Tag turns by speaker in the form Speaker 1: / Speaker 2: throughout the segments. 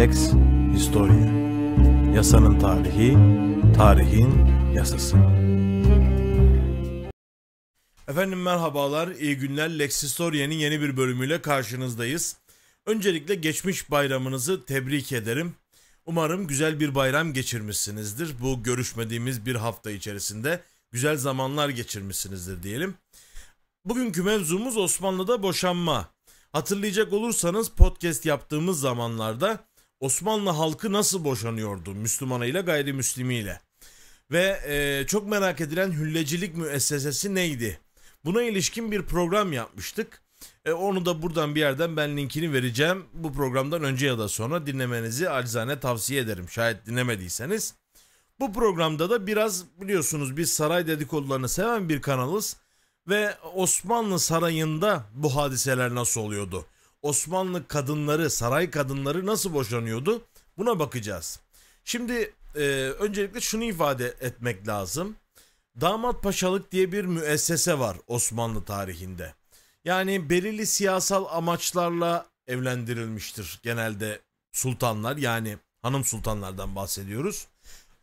Speaker 1: Lex Historia Yasanın tarihi, tarihin yasası. Efendim merhabalar, iyi günler. Lex Historia'nın yeni bir bölümüyle karşınızdayız. Öncelikle geçmiş bayramınızı tebrik ederim. Umarım güzel bir bayram geçirmişsinizdir. Bu görüşmediğimiz bir hafta içerisinde güzel zamanlar geçirmişsinizdir diyelim. Bugünkü mevzumuz Osmanlı'da boşanma. Hatırlayacak olursanız podcast yaptığımız zamanlarda Osmanlı halkı nasıl boşanıyordu Müslümanıyla gayrimüslimiyle? Ve e, çok merak edilen hüllecilik müessesesi neydi? Buna ilişkin bir program yapmıştık. E, onu da buradan bir yerden ben linkini vereceğim. Bu programdan önce ya da sonra dinlemenizi acizane tavsiye ederim. Şayet dinlemediyseniz. Bu programda da biraz biliyorsunuz biz saray dedikodularını seven bir kanalız. Ve Osmanlı sarayında bu hadiseler nasıl oluyordu? Osmanlı kadınları, saray kadınları nasıl boşanıyordu? Buna bakacağız. Şimdi e, öncelikle şunu ifade etmek lazım. Damat paşalık diye bir müessese var Osmanlı tarihinde. Yani belirli siyasal amaçlarla evlendirilmiştir genelde sultanlar yani hanım sultanlardan bahsediyoruz.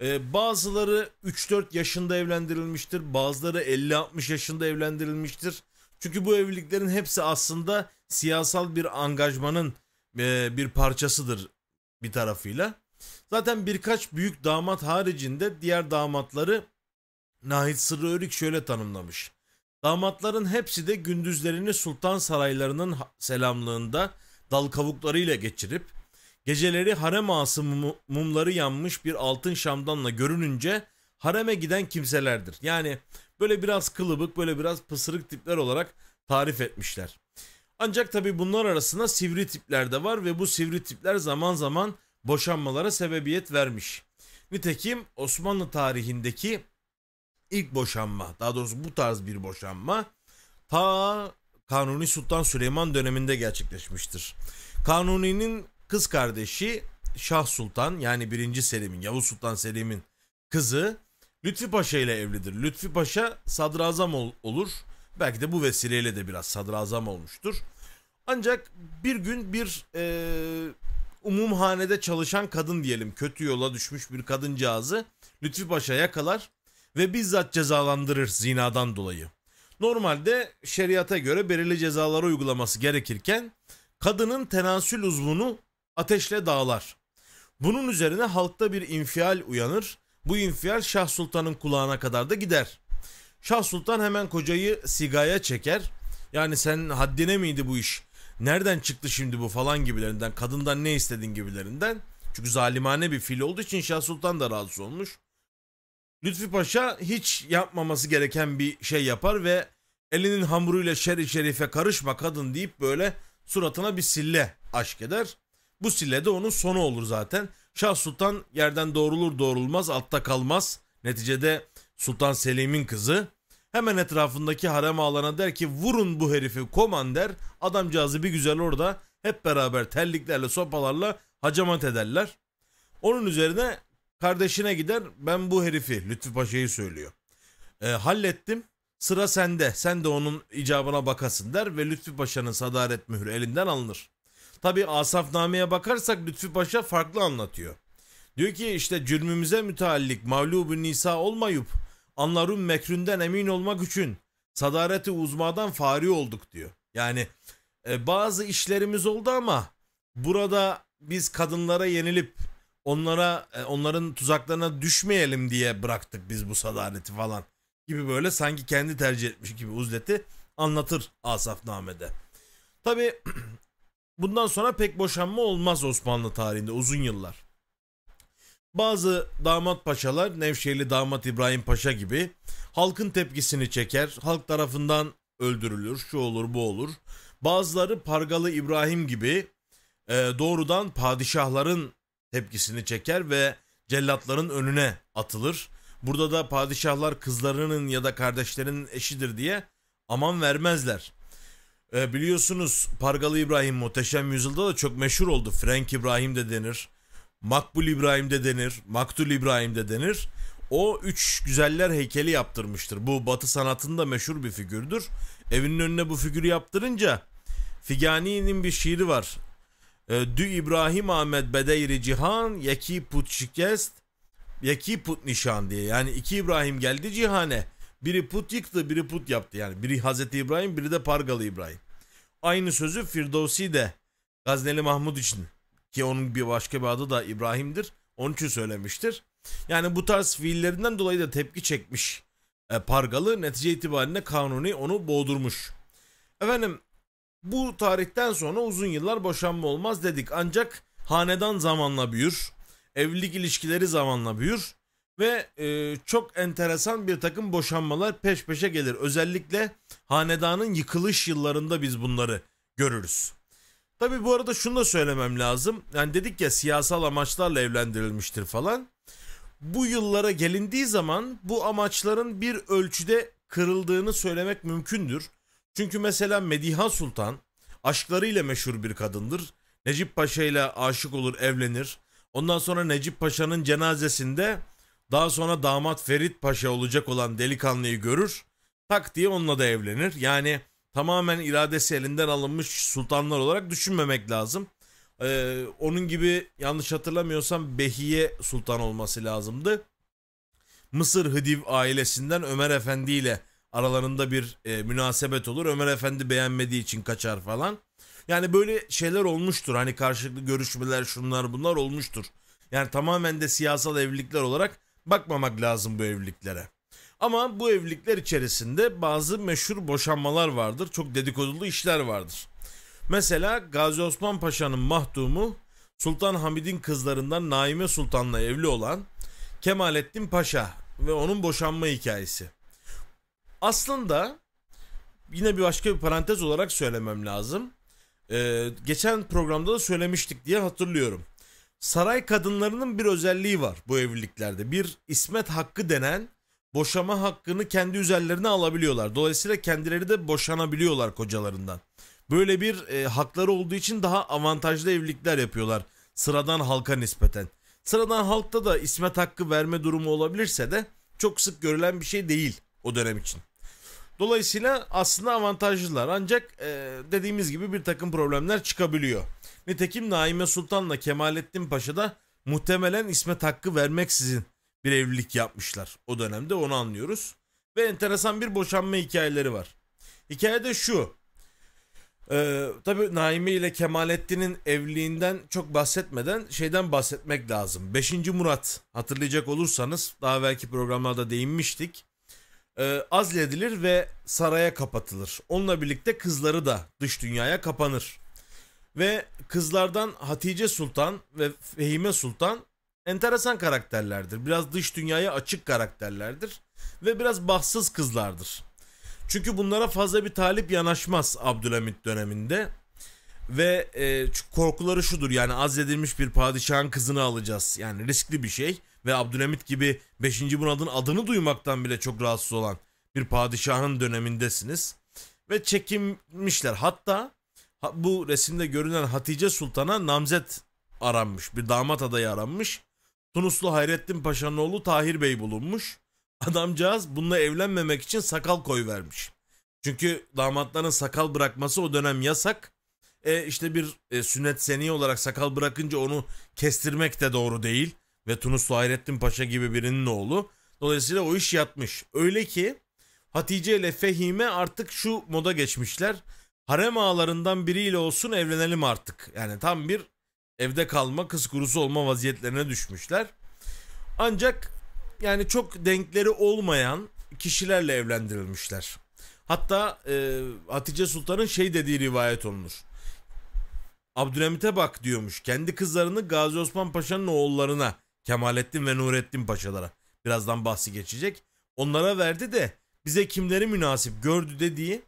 Speaker 1: Ee, bazıları 3-4 yaşında evlendirilmiştir, bazıları 50-60 yaşında evlendirilmiştir. Çünkü bu evliliklerin hepsi aslında siyasal bir angajmanın e, bir parçasıdır bir tarafıyla. Zaten birkaç büyük damat haricinde diğer damatları Nahit Sırrı Örük şöyle tanımlamış. Damatların hepsi de gündüzlerini sultan saraylarının selamlığında dal kavuklarıyla geçirip geceleri harem ağası mumları yanmış bir altın şamdanla görününce hareme giden kimselerdir. Yani böyle biraz kılıbık böyle biraz pısırık tipler olarak tarif etmişler. Ancak tabi bunlar arasında sivri tipler de var ve bu sivri tipler zaman zaman boşanmalara sebebiyet vermiş. Nitekim Osmanlı tarihindeki ilk boşanma, daha doğrusu bu tarz bir boşanma ta Kanuni Sultan Süleyman döneminde gerçekleşmiştir. Kanuni'nin kız kardeşi Şah Sultan yani 1. Selim'in, Yavuz Sultan Selim'in kızı Lütfi Paşa ile evlidir. Lütfi Paşa sadrazam ol, olur. Belki de bu vesileyle de biraz sadrazam olmuştur. Ancak bir gün bir e, umumhanede çalışan kadın diyelim kötü yola düşmüş bir kadıncağızı Lütfi Paşa yakalar ve bizzat cezalandırır zinadan dolayı. Normalde şeriata göre belirli cezaları uygulaması gerekirken kadının tenasül uzvunu ateşle dağlar. Bunun üzerine halkta bir infial uyanır. Bu infial Şah Sultan'ın kulağına kadar da gider. Şah Sultan hemen kocayı sigaya çeker. Yani sen haddine miydi bu iş? nereden çıktı şimdi bu falan gibilerinden kadından ne istedin gibilerinden. Çünkü zalimane bir fil olduğu için Şah Sultan da rahatsız olmuş. Lütfi Paşa hiç yapmaması gereken bir şey yapar ve elinin hamuruyla şer şerife karışma kadın deyip böyle suratına bir sille aşk eder. Bu sille de onun sonu olur zaten. Şah Sultan yerden doğrulur doğrulmaz altta kalmaz. Neticede Sultan Selim'in kızı Hemen etrafındaki harem ağlarına der ki vurun bu herifi koman Adamcağızı bir güzel orada hep beraber telliklerle sopalarla hacamat ederler. Onun üzerine kardeşine gider ben bu herifi Lütfü Paşa'yı söylüyor. E, hallettim sıra sende sen de onun icabına bakasın der ve Lütfü Paşa'nın sadaret mührü elinden alınır. Tabi Asafname'ye bakarsak Lütfü Paşa farklı anlatıyor. Diyor ki işte cürmümüze müteallik mağlub-ü nisa olmayıp anların mekründen emin olmak için sadareti uzmadan fari olduk diyor. Yani e, bazı işlerimiz oldu ama burada biz kadınlara yenilip onlara e, onların tuzaklarına düşmeyelim diye bıraktık biz bu sadareti falan gibi böyle sanki kendi tercih etmiş gibi uzleti anlatır asafname'de. Tabi bundan sonra pek boşanma olmaz Osmanlı tarihinde uzun yıllar. Bazı damat paşalar Nevşehirli damat İbrahim Paşa gibi halkın tepkisini çeker, halk tarafından öldürülür, şu olur bu olur. Bazıları Pargalı İbrahim gibi e, doğrudan padişahların tepkisini çeker ve cellatların önüne atılır. Burada da padişahlar kızlarının ya da kardeşlerinin eşidir diye aman vermezler. E, biliyorsunuz Pargalı İbrahim Muhteşem Yüzyıl'da da çok meşhur oldu. Frank İbrahim de denir. Makbul İbrahim de denir, Maktul İbrahim de denir. O üç güzeller heykeli yaptırmıştır. Bu batı sanatında meşhur bir figürdür. Evinin önüne bu figürü yaptırınca Figani'nin bir şiiri var. Ee, Dü İbrahim Ahmet Bedeyri Cihan Yeki Put Şikest Yeki Put Nişan diye. Yani iki İbrahim geldi cihane. Biri put yıktı biri put yaptı. Yani biri Hazreti İbrahim biri de Pargalı İbrahim. Aynı sözü Firdevsi de Gazneli Mahmud için ki onun bir başka bir adı da İbrahim'dir. Onun için söylemiştir. Yani bu tarz fiillerinden dolayı da tepki çekmiş e, Pargalı. Netice itibariyle Kanuni onu boğdurmuş. Efendim bu tarihten sonra uzun yıllar boşanma olmaz dedik. Ancak hanedan zamanla büyür. Evlilik ilişkileri zamanla büyür. Ve e, çok enteresan bir takım boşanmalar peş peşe gelir. Özellikle hanedanın yıkılış yıllarında biz bunları görürüz. Tabi bu arada şunu da söylemem lazım. Yani dedik ya siyasal amaçlarla evlendirilmiştir falan. Bu yıllara gelindiği zaman bu amaçların bir ölçüde kırıldığını söylemek mümkündür. Çünkü mesela Mediha Sultan aşklarıyla meşhur bir kadındır. Necip Paşa ile aşık olur, evlenir. Ondan sonra Necip Paşa'nın cenazesinde daha sonra damat Ferit Paşa olacak olan delikanlıyı görür. Tak diye onunla da evlenir. Yani tamamen iradesi elinden alınmış sultanlar olarak düşünmemek lazım. Ee, onun gibi yanlış hatırlamıyorsam Behiye Sultan olması lazımdı. Mısır Hıdiv ailesinden Ömer Efendi ile aralarında bir e, münasebet olur. Ömer Efendi beğenmediği için kaçar falan. Yani böyle şeyler olmuştur. Hani karşılıklı görüşmeler şunlar bunlar olmuştur. Yani tamamen de siyasal evlilikler olarak bakmamak lazım bu evliliklere. Ama bu evlilikler içerisinde bazı meşhur boşanmalar vardır. Çok dedikodulu işler vardır. Mesela Gazi Osman Paşa'nın mahdumu Sultan Hamid'in kızlarından Naime Sultan'la evli olan Kemalettin Paşa ve onun boşanma hikayesi. Aslında yine bir başka bir parantez olarak söylemem lazım. Ee, geçen programda da söylemiştik diye hatırlıyorum. Saray kadınlarının bir özelliği var bu evliliklerde. Bir ismet hakkı denen boşama hakkını kendi üzerlerine alabiliyorlar. Dolayısıyla kendileri de boşanabiliyorlar kocalarından. Böyle bir e, hakları olduğu için daha avantajlı evlilikler yapıyorlar sıradan halka nispeten. Sıradan halkta da ismet hakkı verme durumu olabilirse de çok sık görülen bir şey değil o dönem için. Dolayısıyla aslında avantajlılar ancak e, dediğimiz gibi bir takım problemler çıkabiliyor. Nitekim Naime Sultan'la Kemalettin Paşa da muhtemelen ismet hakkı vermeksizin bir evlilik yapmışlar o dönemde onu anlıyoruz. Ve enteresan bir boşanma hikayeleri var. Hikayede şu. Ee, tabii Naime ile Kemalettin'in evliliğinden çok bahsetmeden şeyden bahsetmek lazım. 5. Murat hatırlayacak olursanız daha belki programlarda değinmiştik. Ee, azledilir ve saraya kapatılır. Onunla birlikte kızları da dış dünyaya kapanır. Ve kızlardan Hatice Sultan ve Fehime Sultan enteresan karakterlerdir. Biraz dış dünyaya açık karakterlerdir ve biraz bahtsız kızlardır. Çünkü bunlara fazla bir talip yanaşmaz Abdülhamit döneminde. Ve e, korkuları şudur yani azledilmiş bir padişahın kızını alacağız. Yani riskli bir şey ve Abdülhamit gibi 5. Murad'ın adını duymaktan bile çok rahatsız olan bir padişahın dönemindesiniz. Ve çekinmişler. Hatta bu resimde görünen Hatice Sultan'a namzet aranmış. Bir damat adayı aranmış. Tunuslu Hayrettin Paşa'nın oğlu Tahir Bey bulunmuş. Adamcağız bununla evlenmemek için sakal koy vermiş. Çünkü damatların sakal bırakması o dönem yasak. E işte bir e, sünnet seni olarak sakal bırakınca onu kestirmek de doğru değil. Ve Tunuslu Hayrettin Paşa gibi birinin oğlu. Dolayısıyla o iş yatmış. Öyle ki Hatice ile Fehime artık şu moda geçmişler. Harem ağalarından biriyle olsun evlenelim artık. Yani tam bir evde kalma, kız kurusu olma vaziyetlerine düşmüşler. Ancak yani çok denkleri olmayan kişilerle evlendirilmişler. Hatta e, Hatice Sultan'ın şey dediği rivayet olunur. Abdülhamit'e bak diyormuş. Kendi kızlarını Gazi Osman Paşa'nın oğullarına, Kemalettin ve Nurettin Paşalara. Birazdan bahsi geçecek. Onlara verdi de bize kimleri münasip gördü dediği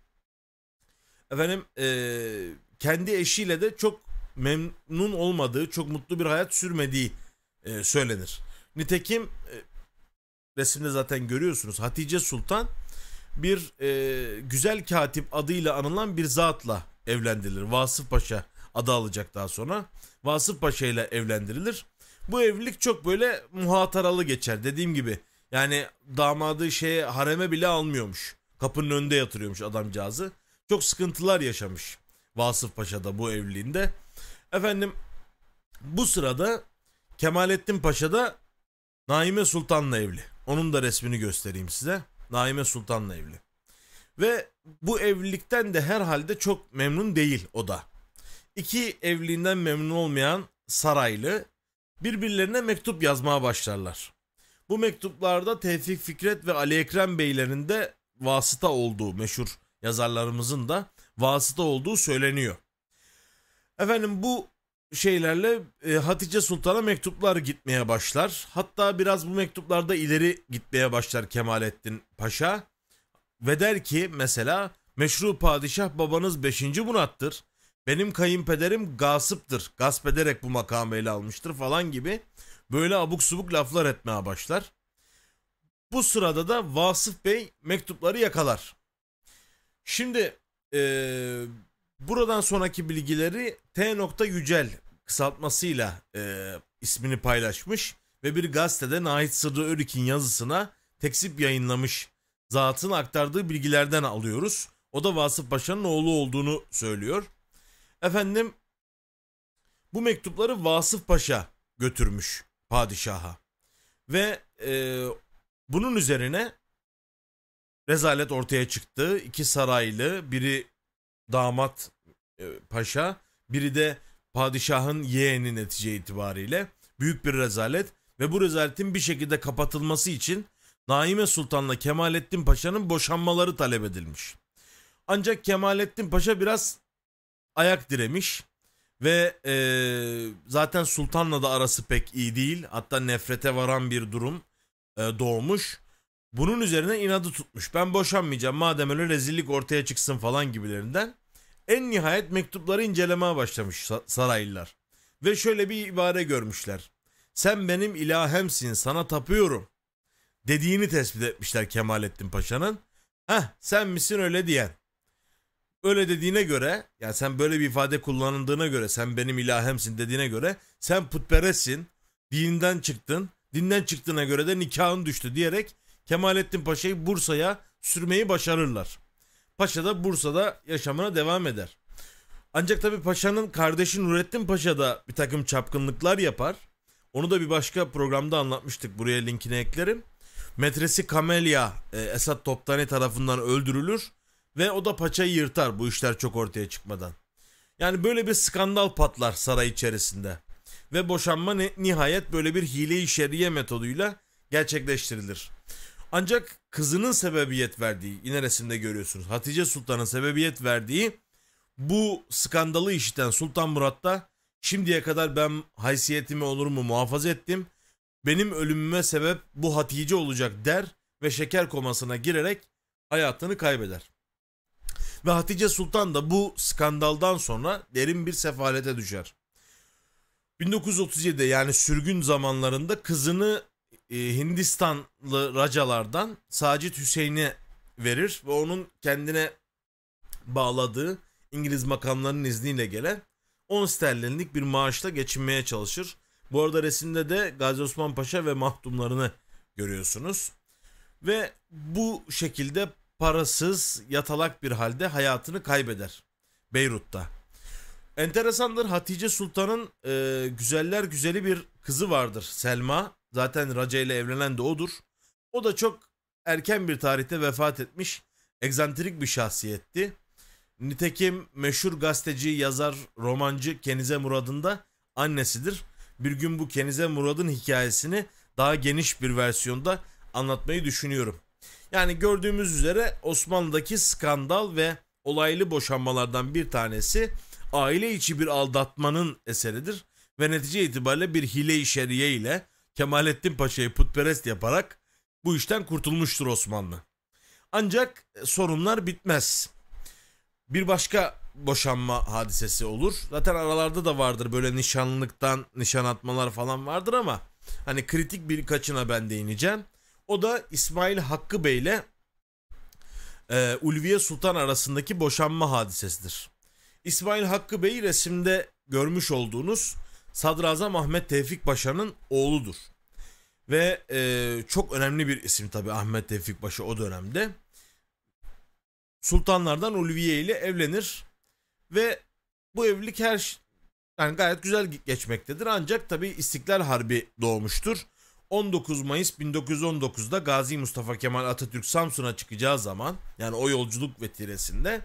Speaker 1: efendim e, kendi eşiyle de çok memnun olmadığı, çok mutlu bir hayat sürmediği e, söylenir. Nitekim e, resimde zaten görüyorsunuz Hatice Sultan bir e, güzel katip adıyla anılan bir zatla evlendirilir. Vasıf Paşa adı alacak daha sonra. Vasıf Paşa ile evlendirilir. Bu evlilik çok böyle muhataralı geçer dediğim gibi. Yani damadı şeye hareme bile almıyormuş. Kapının önünde yatırıyormuş adamcağızı. Çok sıkıntılar yaşamış. Vasıf da bu evliliğinde. Efendim bu sırada Kemalettin Paşa da Naime Sultan'la evli. Onun da resmini göstereyim size. Naime Sultan'la evli. Ve bu evlilikten de herhalde çok memnun değil o da. İki evliliğinden memnun olmayan saraylı birbirlerine mektup yazmaya başlarlar. Bu mektuplarda Tevfik Fikret ve Ali Ekrem Beylerin de vasıta olduğu meşhur yazarlarımızın da vasıta olduğu söyleniyor. Efendim bu şeylerle e, Hatice Sultan'a mektuplar gitmeye başlar. Hatta biraz bu mektuplarda ileri gitmeye başlar Kemalettin Paşa. Ve der ki mesela meşru padişah babanız 5. Murat'tır. Benim kayınpederim gasıptır. Gasp ederek bu makamı ele almıştır falan gibi böyle abuk subuk laflar etmeye başlar. Bu sırada da Vasıf Bey mektupları yakalar. Şimdi ee, buradan sonraki bilgileri T. Yücel kısaltmasıyla e, ismini paylaşmış ve bir gazetede Nahit Sırrı Örik'in yazısına teksip yayınlamış zatın aktardığı bilgilerden alıyoruz. O da Vasıf Paşa'nın oğlu olduğunu söylüyor. Efendim bu mektupları Vasıf Paşa götürmüş padişaha. Ve e, bunun üzerine rezalet ortaya çıktı. İki saraylı, biri damat e, paşa, biri de padişahın yeğeni netice itibariyle. Büyük bir rezalet ve bu rezaletin bir şekilde kapatılması için Naime Sultan'la Kemalettin Paşa'nın boşanmaları talep edilmiş. Ancak Kemalettin Paşa biraz ayak diremiş ve e, zaten Sultan'la da arası pek iyi değil. Hatta nefrete varan bir durum e, doğmuş. Bunun üzerine inadı tutmuş. Ben boşanmayacağım madem öyle rezillik ortaya çıksın falan gibilerinden. En nihayet mektupları incelemeye başlamış saraylılar. Ve şöyle bir ibare görmüşler. Sen benim ilahemsin sana tapıyorum. Dediğini tespit etmişler Kemalettin Paşa'nın. Heh sen misin öyle diyen. Öyle dediğine göre yani sen böyle bir ifade kullanıldığına göre sen benim ilahemsin dediğine göre sen putperestsin. Dininden çıktın. Dinden çıktığına göre de nikahın düştü diyerek Kemalettin Paşa'yı Bursa'ya sürmeyi başarırlar. Paşa da Bursa'da yaşamına devam eder. Ancak tabi Paşa'nın kardeşi Nurettin Paşa da bir takım çapkınlıklar yapar. Onu da bir başka programda anlatmıştık. Buraya linkini eklerim. Metresi Kamelya e, Esat Toptani tarafından öldürülür ve o da paçayı yırtar bu işler çok ortaya çıkmadan. Yani böyle bir skandal patlar saray içerisinde ve boşanma nihayet böyle bir hile-i şeriye metoduyla gerçekleştirilir. Ancak kızının sebebiyet verdiği, yine resimde görüyorsunuz Hatice Sultan'ın sebebiyet verdiği bu skandalı işiten Sultan Murat da şimdiye kadar ben haysiyetimi olur mu muhafaza ettim. Benim ölümüme sebep bu Hatice olacak der ve şeker komasına girerek hayatını kaybeder. Ve Hatice Sultan da bu skandaldan sonra derin bir sefalete düşer. 1937'de yani sürgün zamanlarında kızını e, Hindistanlı racalardan Sacit Hüseyin'e verir ve onun kendine bağladığı İngiliz makamlarının izniyle gelen 10 sterlinlik bir maaşla geçinmeye çalışır. Bu arada resimde de Gazi Osman Paşa ve mahdumlarını görüyorsunuz. Ve bu şekilde parasız, yatalak bir halde hayatını kaybeder Beyrut'ta. Enteresandır Hatice Sultan'ın e, güzeller güzeli bir kızı vardır Selma. Zaten Raca ile evlenen de odur. O da çok erken bir tarihte vefat etmiş. Egzantrik bir şahsiyetti. Nitekim meşhur gazeteci, yazar, romancı Kenize Murad'ın da annesidir. Bir gün bu Kenize Murad'ın hikayesini daha geniş bir versiyonda anlatmayı düşünüyorum. Yani gördüğümüz üzere Osmanlı'daki skandal ve olaylı boşanmalardan bir tanesi aile içi bir aldatmanın eseridir ve netice itibariyle bir hile-i şeriye ile Kemalettin Paşa'yı putperest yaparak bu işten kurtulmuştur Osmanlı. Ancak e, sorunlar bitmez. Bir başka boşanma hadisesi olur. Zaten aralarda da vardır böyle nişanlıktan nişan atmalar falan vardır ama hani kritik bir birkaçına ben değineceğim. O da İsmail Hakkı Bey ile e, Ulviye Sultan arasındaki boşanma hadisesidir. İsmail Hakkı Bey resimde görmüş olduğunuz Sadrazam Ahmet Tevfik Paşa'nın oğludur. Ve e, çok önemli bir isim tabii Ahmet Tevfik Paşa o dönemde. Sultanlardan Ulviye ile evlenir ve bu evlilik her yani gayet güzel geçmektedir. Ancak tabii İstiklal Harbi doğmuştur. 19 Mayıs 1919'da Gazi Mustafa Kemal Atatürk Samsun'a çıkacağı zaman yani o yolculuk vetiresinde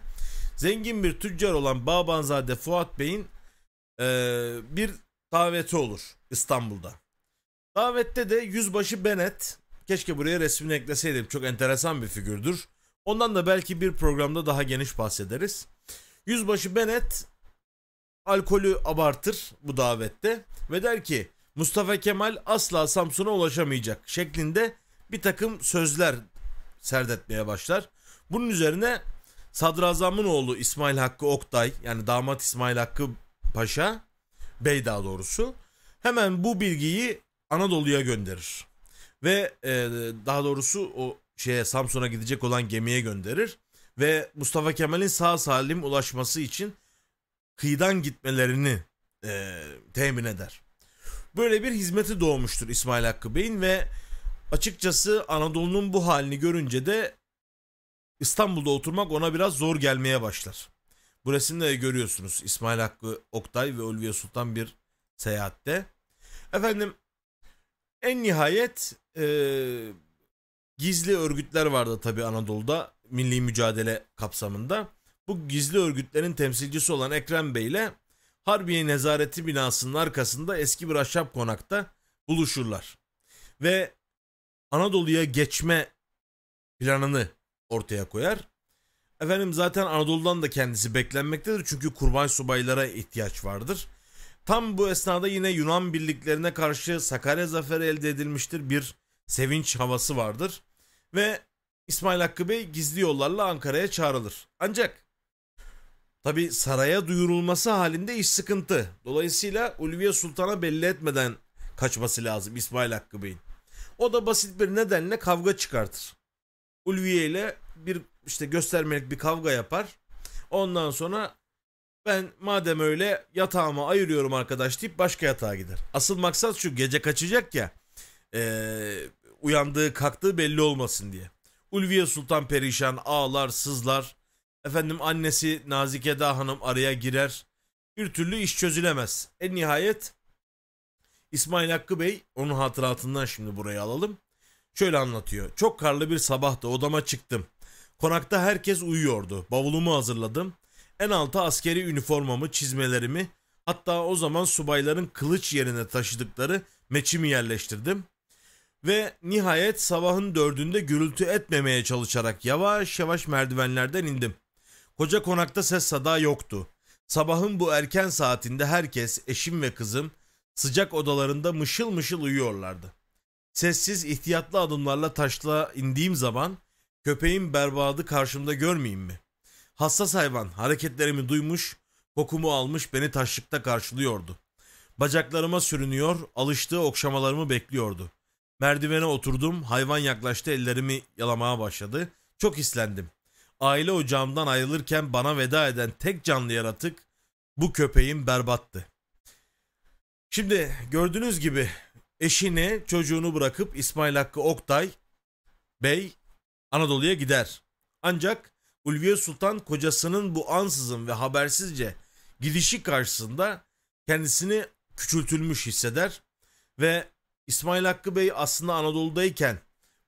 Speaker 1: zengin bir tüccar olan Babanzade Fuat Bey'in e, bir daveti olur İstanbul'da. Davette de yüzbaşı Bennett, keşke buraya resmini ekleseydim çok enteresan bir figürdür. Ondan da belki bir programda daha geniş bahsederiz. Yüzbaşı Bennett alkolü abartır bu davette ve der ki Mustafa Kemal asla Samsun'a ulaşamayacak şeklinde bir takım sözler serdetmeye başlar. Bunun üzerine Sadrazamın oğlu İsmail Hakkı Oktay yani damat İsmail Hakkı Paşa bey daha doğrusu hemen bu bilgiyi Anadolu'ya gönderir. Ve e, daha doğrusu o şeye Samsun'a gidecek olan gemiye gönderir ve Mustafa Kemal'in sağ salim ulaşması için kıyıdan gitmelerini e, temin eder. Böyle bir hizmeti doğmuştur İsmail Hakkı Bey'in ve açıkçası Anadolu'nun bu halini görünce de İstanbul'da oturmak ona biraz zor gelmeye başlar. Bu resimde de görüyorsunuz İsmail Hakkı Oktay ve Ulviye Sultan bir seyahatte. Efendim en nihayet e, gizli örgütler vardı tabi Anadolu'da milli mücadele kapsamında. Bu gizli örgütlerin temsilcisi olan Ekrem Bey ile Harbiye Nezareti binasının arkasında eski bir ahşap konakta buluşurlar. Ve Anadolu'ya geçme planını ortaya koyar. Efendim zaten Anadolu'dan da kendisi beklenmektedir çünkü kurban subaylara ihtiyaç vardır. Tam bu esnada yine Yunan birliklerine karşı Sakarya zaferi elde edilmiştir. Bir sevinç havası vardır. Ve İsmail Hakkı Bey gizli yollarla Ankara'ya çağrılır. Ancak tabi saraya duyurulması halinde iş sıkıntı. Dolayısıyla Ulviye Sultan'a belli etmeden kaçması lazım İsmail Hakkı Bey'in. O da basit bir nedenle kavga çıkartır. Ulviye ile bir işte göstermelik bir kavga yapar. Ondan sonra ben madem öyle yatağımı ayırıyorum arkadaş deyip başka yatağa gider. Asıl maksat şu gece kaçacak ya ee, uyandığı kalktığı belli olmasın diye. Ulviye Sultan perişan ağlar sızlar. Efendim annesi Nazike Dağ Hanım araya girer. Bir türlü iş çözülemez. En nihayet İsmail Hakkı Bey onun hatıratından şimdi buraya alalım. Şöyle anlatıyor. Çok karlı bir sabahta odama çıktım. Konakta herkes uyuyordu. Bavulumu hazırladım. En alta askeri üniformamı, çizmelerimi, hatta o zaman subayların kılıç yerine taşıdıkları meçimi yerleştirdim. Ve nihayet sabahın dördünde gürültü etmemeye çalışarak yavaş yavaş merdivenlerden indim. Koca konakta ses sada yoktu. Sabahın bu erken saatinde herkes, eşim ve kızım sıcak odalarında mışıl mışıl uyuyorlardı. Sessiz ihtiyatlı adımlarla taşla indiğim zaman Köpeğim berbadı karşımda görmeyeyim mi? Hassas hayvan hareketlerimi duymuş, kokumu almış beni taşlıkta karşılıyordu. Bacaklarıma sürünüyor, alıştığı okşamalarımı bekliyordu. Merdivene oturdum, hayvan yaklaştı ellerimi yalamaya başladı. Çok hislendim. Aile ocağımdan ayrılırken bana veda eden tek canlı yaratık bu köpeğim berbattı. Şimdi gördüğünüz gibi eşini, çocuğunu bırakıp İsmail Hakkı Oktay Bey Anadolu'ya gider. Ancak Ulviye Sultan kocasının bu ansızın ve habersizce gidişi karşısında kendisini küçültülmüş hisseder ve İsmail Hakkı Bey aslında Anadolu'dayken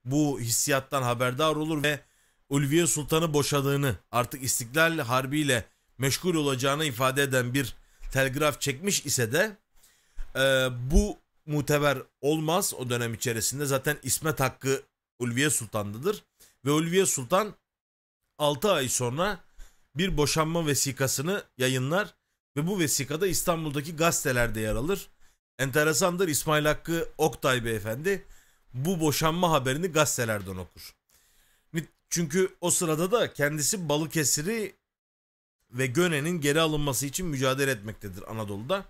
Speaker 1: bu hissiyattan haberdar olur ve Ulviye Sultan'ı boşadığını artık İstiklal Harbi ile meşgul olacağını ifade eden bir telgraf çekmiş ise de e, bu muteber olmaz o dönem içerisinde zaten İsmet Hakkı Ulviye Sultan'dadır ve Ulviye Sultan 6 ay sonra bir boşanma vesikasını yayınlar ve bu vesikada İstanbul'daki gazetelerde yer alır. Enteresandır İsmail Hakkı Oktay Beyefendi bu boşanma haberini gazetelerden okur. Çünkü o sırada da kendisi Balıkesir'i ve Göne'nin geri alınması için mücadele etmektedir Anadolu'da.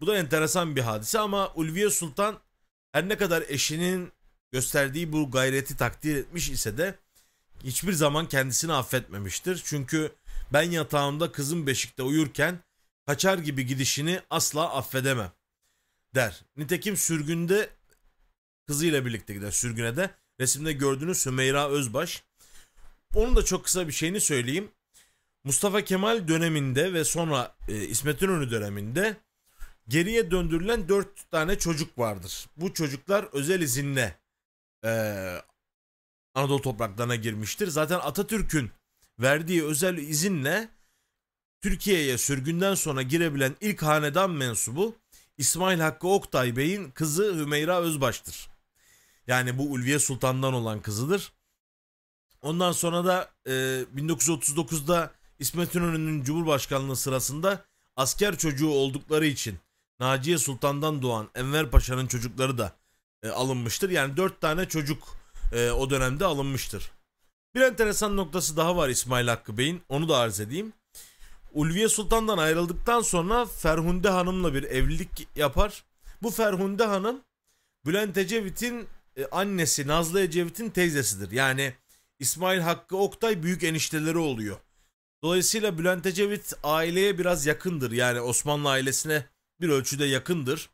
Speaker 1: Bu da enteresan bir hadise ama Ulviye Sultan her ne kadar eşinin gösterdiği bu gayreti takdir etmiş ise de hiçbir zaman kendisini affetmemiştir. Çünkü ben yatağımda kızım beşikte uyurken kaçar gibi gidişini asla affedemem der. Nitekim sürgünde kızıyla birlikte gider sürgüne de. Resimde gördüğünüz Sümeyra Özbaş. Onun da çok kısa bir şeyini söyleyeyim. Mustafa Kemal döneminde ve sonra e, İsmet İnönü döneminde geriye döndürülen 4 tane çocuk vardır. Bu çocuklar özel izinle e, Anadolu topraklarına girmiştir. Zaten Atatürk'ün verdiği özel izinle Türkiye'ye sürgünden sonra girebilen ilk hanedan mensubu İsmail Hakkı Oktay Bey'in kızı Hümeyra Özbaş'tır. Yani bu Ulviye Sultan'dan olan kızıdır. Ondan sonra da e, 1939'da İsmet İnönü'nün Cumhurbaşkanlığı sırasında asker çocuğu oldukları için Naciye Sultan'dan doğan Enver Paşa'nın çocukları da e, alınmıştır. Yani 4 tane çocuk e, o dönemde alınmıştır. Bir enteresan noktası daha var İsmail Hakkı Bey'in. Onu da arz edeyim. Ulviye Sultan'dan ayrıldıktan sonra Ferhunde Hanım'la bir evlilik yapar. Bu Ferhunde Hanım Bülent Ecevit'in e, annesi Nazlı Ecevit'in teyzesidir. Yani İsmail Hakkı Oktay büyük enişteleri oluyor. Dolayısıyla Bülent Ecevit aileye biraz yakındır. Yani Osmanlı ailesine bir ölçüde yakındır.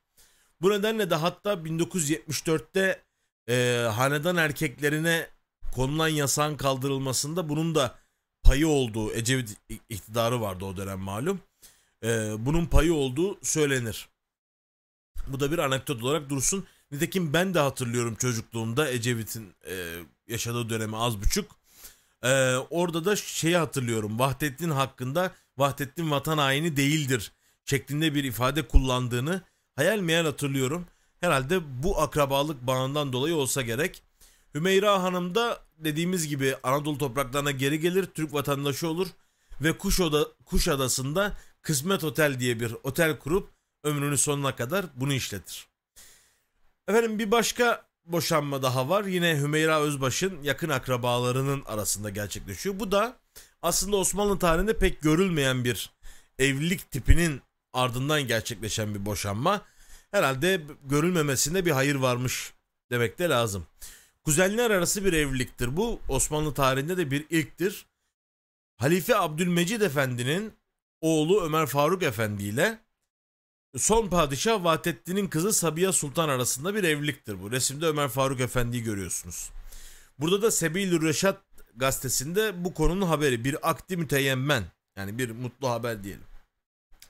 Speaker 1: Bu nedenle de hatta 1974'te e, hanedan erkeklerine konulan yasağın kaldırılmasında bunun da payı olduğu, Ecevit iktidarı vardı o dönem malum, e, bunun payı olduğu söylenir. Bu da bir anekdot olarak dursun. Nitekim ben de hatırlıyorum çocukluğumda Ecevit'in e, yaşadığı dönemi az buçuk. E, orada da şeyi hatırlıyorum. Vahdettin hakkında Vahdettin vatan haini değildir şeklinde bir ifade kullandığını Hayal meyal hatırlıyorum. Herhalde bu akrabalık bağından dolayı olsa gerek. Hümeyra Hanım da dediğimiz gibi Anadolu topraklarına geri gelir, Türk vatandaşı olur ve Kuşoda, Kuşadası'nda Kısmet Otel diye bir otel kurup ömrünün sonuna kadar bunu işletir. Efendim bir başka boşanma daha var. Yine Hümeyra Özbaş'ın yakın akrabalarının arasında gerçekleşiyor. Bu da aslında Osmanlı tarihinde pek görülmeyen bir evlilik tipinin ardından gerçekleşen bir boşanma herhalde görülmemesinde bir hayır varmış demek de lazım. Kuzenler arası bir evliliktir bu. Osmanlı tarihinde de bir ilktir. Halife Abdülmecid Efendi'nin oğlu Ömer Faruk Efendi ile son padişah Vatettin'in kızı Sabiha Sultan arasında bir evliliktir bu. Resimde Ömer Faruk Efendi'yi görüyorsunuz. Burada da Sebil Reşat gazetesinde bu konunun haberi bir akdi müteyemmen yani bir mutlu haber diyelim.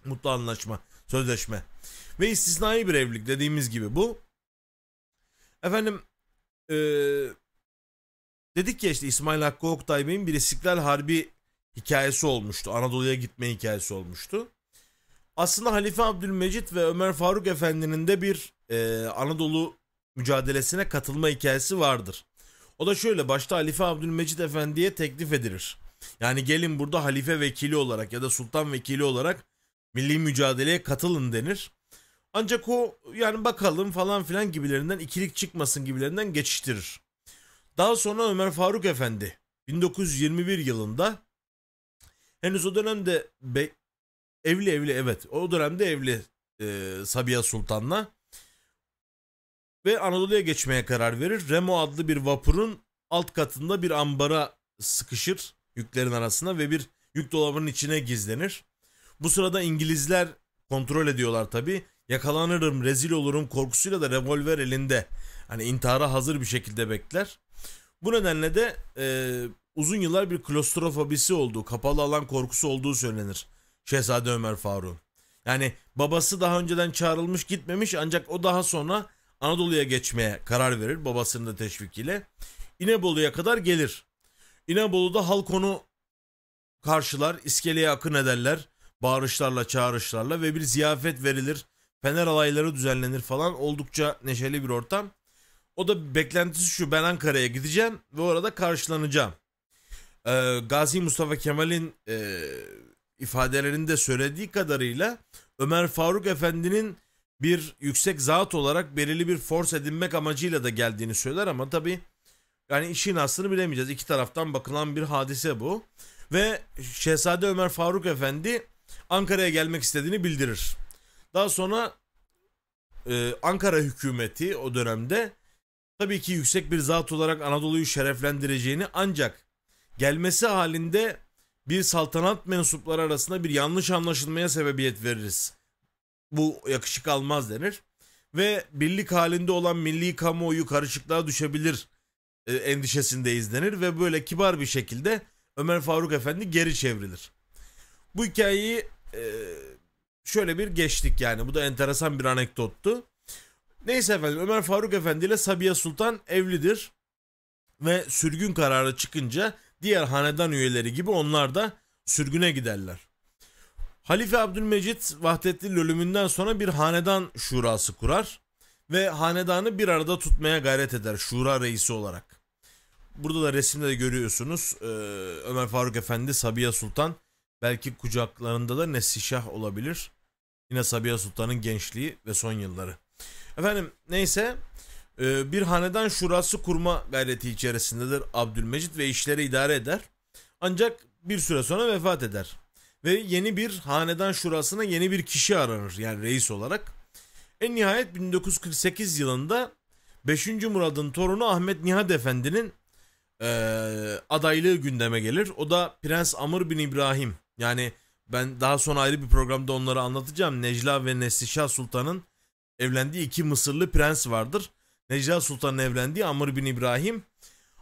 Speaker 1: Mutlu anlaşma, sözleşme. Ve istisnai bir evlilik dediğimiz gibi bu. Efendim ee, dedik ya işte İsmail Hakkı Oktay Bey'in bir İstiklal Harbi hikayesi olmuştu. Anadolu'ya gitme hikayesi olmuştu. Aslında Halife Abdülmecit ve Ömer Faruk Efendi'nin de bir e, Anadolu mücadelesine katılma hikayesi vardır. O da şöyle başta Halife Abdülmecit Efendi'ye teklif edilir. Yani gelin burada halife vekili olarak ya da sultan vekili olarak milli mücadeleye katılın denir. Ancak o yani bakalım falan filan gibilerinden ikilik çıkmasın gibilerinden geçiştirir. Daha sonra Ömer Faruk Efendi 1921 yılında henüz o dönemde be, evli evli evet o dönemde evli e, Sabiha Sultan'la ve Anadolu'ya geçmeye karar verir. Remo adlı bir vapurun alt katında bir ambara sıkışır yüklerin arasına ve bir yük dolabının içine gizlenir. Bu sırada İngilizler kontrol ediyorlar tabi. Yakalanırım, rezil olurum korkusuyla da revolver elinde. Hani intihara hazır bir şekilde bekler. Bu nedenle de e, uzun yıllar bir klostrofobisi olduğu, kapalı alan korkusu olduğu söylenir. Şehzade Ömer Faruk. Yani babası daha önceden çağrılmış gitmemiş ancak o daha sonra Anadolu'ya geçmeye karar verir babasının da teşvikiyle. İnebolu'ya kadar gelir. İnebolu'da halk onu karşılar, iskeleye akın ederler. Bağırışlarla, çağrışlarla ve bir ziyafet verilir. Fener alayları düzenlenir falan. Oldukça neşeli bir ortam. O da beklentisi şu ben Ankara'ya gideceğim ve orada karşılanacağım. Ee, Gazi Mustafa Kemal'in e, ifadelerinde söylediği kadarıyla Ömer Faruk Efendi'nin bir yüksek zat olarak belirli bir force edinmek amacıyla da geldiğini söyler ama tabi yani işin aslını bilemeyeceğiz. İki taraftan bakılan bir hadise bu. Ve Şehzade Ömer Faruk Efendi Ankara'ya gelmek istediğini bildirir. Daha sonra e, Ankara hükümeti o dönemde tabii ki yüksek bir zat olarak Anadolu'yu şereflendireceğini ancak gelmesi halinde bir saltanat mensupları arasında bir yanlış anlaşılmaya sebebiyet veririz. Bu yakışık almaz denir ve birlik halinde olan milli kamuoyu karışıklığa düşebilir e, endişesindeyiz denir ve böyle kibar bir şekilde Ömer Faruk Efendi geri çevrilir. Bu hikayeyi e, şöyle bir geçtik yani. Bu da enteresan bir anekdottu. Neyse efendim Ömer Faruk Efendi ile Sabiha Sultan evlidir. Ve sürgün kararı çıkınca diğer hanedan üyeleri gibi onlar da sürgüne giderler. Halife Abdülmecit Vahdettin ölümünden sonra bir hanedan şurası kurar ve hanedanı bir arada tutmaya gayret eder şura reisi olarak. Burada da resimde de görüyorsunuz e, Ömer Faruk Efendi, Sabiha Sultan Belki kucaklarında da Nesişah olabilir. Yine Sabiha Sultan'ın gençliği ve son yılları. Efendim neyse e, bir hanedan şurası kurma gayreti içerisindedir Abdülmecit ve işleri idare eder. Ancak bir süre sonra vefat eder. Ve yeni bir hanedan şurasına yeni bir kişi aranır yani reis olarak. En nihayet 1948 yılında 5. Murad'ın torunu Ahmet Nihat Efendi'nin e, adaylığı gündeme gelir. O da Prens Amr bin İbrahim yani ben daha sonra ayrı bir programda onları anlatacağım. Necla ve Neslişah Sultan'ın evlendiği iki Mısırlı prens vardır. Necla Sultan'ın evlendiği Amr bin İbrahim.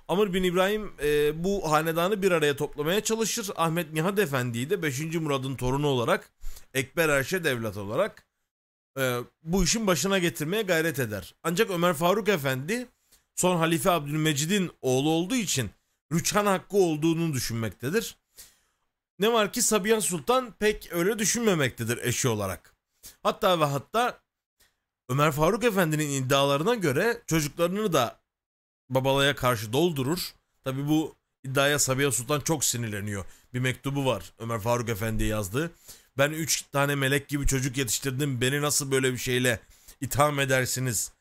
Speaker 1: Amr bin İbrahim e, bu hanedanı bir araya toplamaya çalışır. Ahmet Nihat Efendi'yi de 5. Murad'ın torunu olarak, Ekber Erşe Devlet olarak e, bu işin başına getirmeye gayret eder. Ancak Ömer Faruk Efendi son halife Abdülmecid'in oğlu olduğu için Rüçhan hakkı olduğunu düşünmektedir. Ne var ki Sabiha Sultan pek öyle düşünmemektedir eşi olarak. Hatta ve hatta Ömer Faruk Efendi'nin iddialarına göre çocuklarını da babalaya karşı doldurur. Tabi bu iddiaya Sabiha Sultan çok sinirleniyor. Bir mektubu var Ömer Faruk Efendi yazdığı. Ben 3 tane melek gibi çocuk yetiştirdim. Beni nasıl böyle bir şeyle itham edersiniz?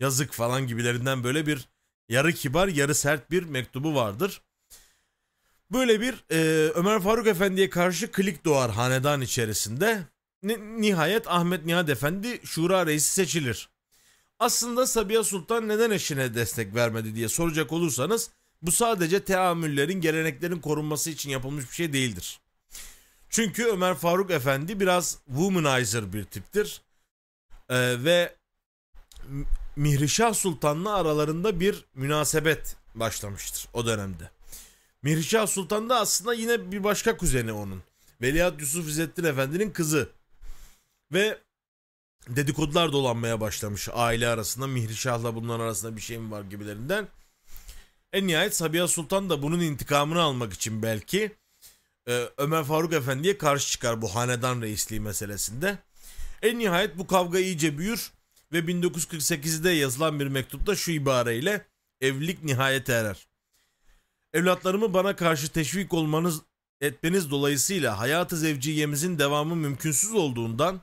Speaker 1: Yazık falan gibilerinden böyle bir yarı kibar yarı sert bir mektubu vardır. Böyle bir e, Ömer Faruk Efendi'ye karşı klik doğar hanedan içerisinde. Nihayet Ahmet Nihat Efendi şura reisi seçilir. Aslında Sabiha Sultan neden eşine destek vermedi diye soracak olursanız bu sadece teamüllerin, geleneklerin korunması için yapılmış bir şey değildir. Çünkü Ömer Faruk Efendi biraz womanizer bir tiptir. Ee, ve Mihrişah Sultan'la aralarında bir münasebet başlamıştır o dönemde. Mirşah Sultan da aslında yine bir başka kuzeni onun. Veliaht Yusuf İzzettin Efendi'nin kızı. Ve dedikodular dolanmaya başlamış aile arasında. Mihrişah'la bunlar arasında bir şey mi var gibilerinden. En nihayet Sabiha Sultan da bunun intikamını almak için belki e, Ömer Faruk Efendi'ye karşı çıkar bu hanedan reisliği meselesinde. En nihayet bu kavga iyice büyür ve 1948'de yazılan bir mektupta şu ibareyle evlilik nihayete erer. Evlatlarımı bana karşı teşvik olmanız etmeniz dolayısıyla hayatı zevciyemizin devamı mümkünsüz olduğundan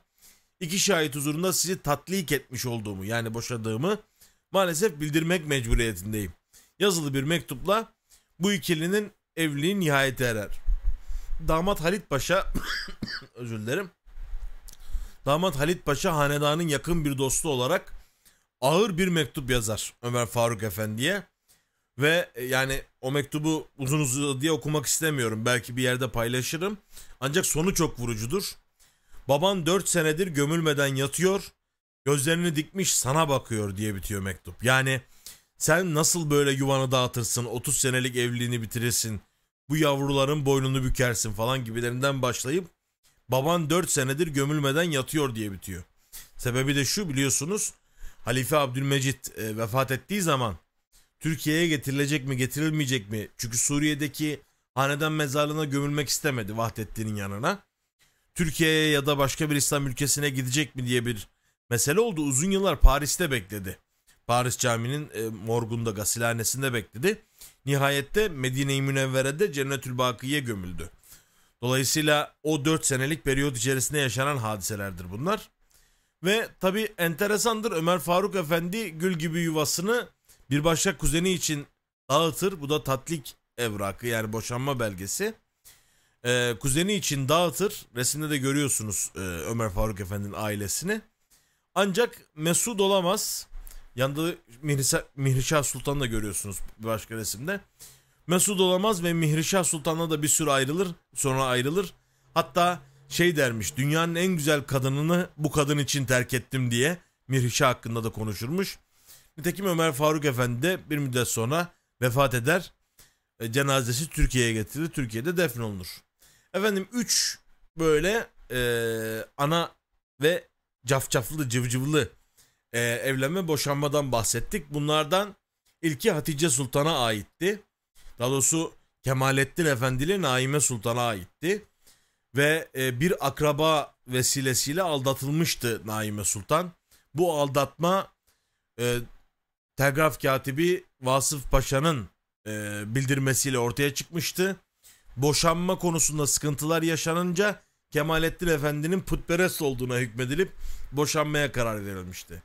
Speaker 1: iki şahit huzurunda sizi tatlik etmiş olduğumu yani boşadığımı maalesef bildirmek mecburiyetindeyim. Yazılı bir mektupla bu ikilinin evliliği nihayete erer. Damat Halit Paşa özür dilerim. Damat Halit Paşa hanedanın yakın bir dostu olarak ağır bir mektup yazar Ömer Faruk Efendi'ye ve e, yani o mektubu uzun uzun diye okumak istemiyorum. Belki bir yerde paylaşırım. Ancak sonu çok vurucudur. Baban dört senedir gömülmeden yatıyor. Gözlerini dikmiş sana bakıyor diye bitiyor mektup. Yani sen nasıl böyle yuvanı dağıtırsın, 30 senelik evliliğini bitirirsin, bu yavruların boynunu bükersin falan gibilerinden başlayıp baban 4 senedir gömülmeden yatıyor diye bitiyor. Sebebi de şu biliyorsunuz Halife Abdülmecit e, vefat ettiği zaman Türkiye'ye getirilecek mi getirilmeyecek mi? Çünkü Suriye'deki hanedan mezarlığına gömülmek istemedi Vahdettin'in yanına. Türkiye'ye ya da başka bir İslam ülkesine gidecek mi diye bir mesele oldu. Uzun yıllar Paris'te bekledi. Paris caminin e, morgunda gasilhanesinde bekledi. Nihayette Medine-i Münevvere'de Cennetül Bakiye gömüldü. Dolayısıyla o 4 senelik periyot içerisinde yaşanan hadiselerdir bunlar. Ve tabi enteresandır Ömer Faruk Efendi gül gibi yuvasını bir başka kuzeni için dağıtır. Bu da tatlik evrakı yani boşanma belgesi. Ee, kuzeni için dağıtır. Resimde de görüyorsunuz e, Ömer Faruk Efendi'nin ailesini. Ancak Mesud olamaz. Yanında Mihrisa, Mihrişah Sultan'ı da görüyorsunuz bir başka resimde. Mesud olamaz ve Mihrişah Sultan'la da bir sürü ayrılır. Sonra ayrılır. Hatta şey dermiş dünyanın en güzel kadınını bu kadın için terk ettim diye Mihrişah hakkında da konuşurmuş. Nitekim Ömer Faruk Efendi de bir müddet sonra vefat eder. E, cenazesi Türkiye'ye getirilir. Türkiye'de defne olunur. Efendim 3 böyle e, ana ve cafcaflı cıvcıvlı e, evlenme boşanmadan bahsettik. Bunlardan ilki Hatice Sultan'a aitti. Daha doğrusu Kemalettin Efendi Naime Sultan'a aitti. Ve e, bir akraba vesilesiyle aldatılmıştı Naime Sultan. Bu aldatma e, telgraf katibi Vasıf Paşa'nın e, bildirmesiyle ortaya çıkmıştı. Boşanma konusunda sıkıntılar yaşanınca Kemalettin Efendi'nin putperest olduğuna hükmedilip boşanmaya karar verilmişti.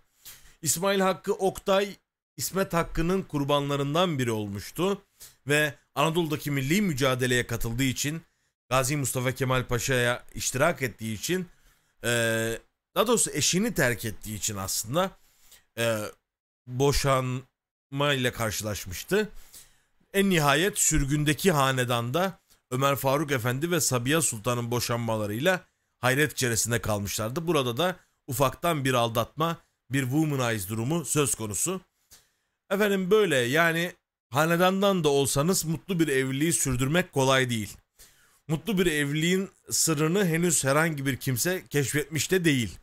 Speaker 1: İsmail Hakkı Oktay, İsmet Hakkı'nın kurbanlarından biri olmuştu ve Anadolu'daki milli mücadeleye katıldığı için Gazi Mustafa Kemal Paşa'ya iştirak ettiği için e, daha doğrusu eşini terk ettiği için aslında e, boşanma ile karşılaşmıştı. En nihayet sürgündeki hanedanda Ömer Faruk Efendi ve Sabiha Sultan'ın boşanmalarıyla hayret içerisinde kalmışlardı. Burada da ufaktan bir aldatma, bir womanize durumu söz konusu. Efendim böyle yani hanedandan da olsanız mutlu bir evliliği sürdürmek kolay değil. Mutlu bir evliliğin sırrını henüz herhangi bir kimse keşfetmiş de değil.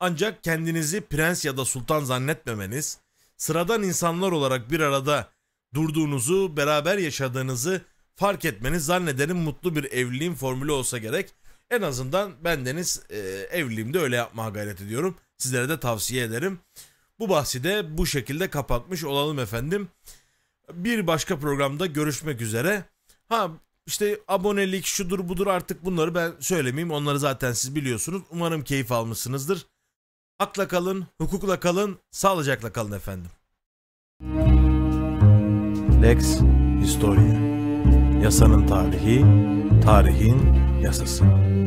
Speaker 1: Ancak kendinizi prens ya da sultan zannetmemeniz, sıradan insanlar olarak bir arada durduğunuzu, beraber yaşadığınızı fark etmeniz zannederim mutlu bir evliliğin formülü olsa gerek. En azından bendeniz e, evliliğimde öyle yapmaya gayret ediyorum. Sizlere de tavsiye ederim. Bu bahsi de bu şekilde kapatmış olalım efendim. Bir başka programda görüşmek üzere. Ha işte abonelik şudur budur artık bunları ben söylemeyeyim. Onları zaten siz biliyorsunuz. Umarım keyif almışsınızdır. Akla kalın, hukukla kalın, sağlıcakla kalın efendim. Lex Historia Yasanın tarihi, tarihin yasası.